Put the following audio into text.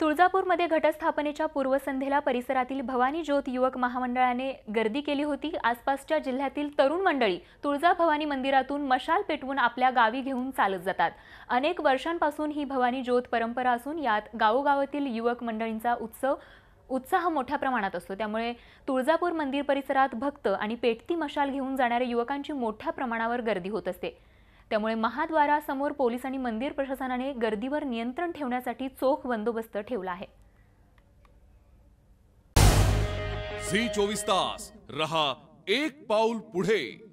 तुळजापूरमध्ये घटस्थापनेच्या पूर्वसंध्येला परिसरातील भवानी ज्योत युवक महामंडळाने गर्दी केली होती आसपासच्या जिल्ह्यातील तरुण मंडळी तुळजा भवानी मंदिरातून मशाल पेटवून आपल्या गावी घेऊन चालत जातात अनेक वर्षांपासून ही भवानी ज्योत परंपरा असून यात गावोगावातील युवक मंडळींचा उत्सव उत्साह मोठ्या प्रमाणात असतो त्यामुळे तुळजापूर मंदिर परिसरात भक्त आणि पेटती मशाल घेऊन जाणाऱ्या युवकांची मोठ्या प्रमाणावर गर्दी होत असते त्यामुळे महाद्वारासमोर पोलीस आणि मंदिर प्रशासनाने गर्दीवर नियंत्रण ठेवण्यासाठी चोख बंदोबस्त ठेवला आहे चोवीस तास रहा एक पाऊल पुढे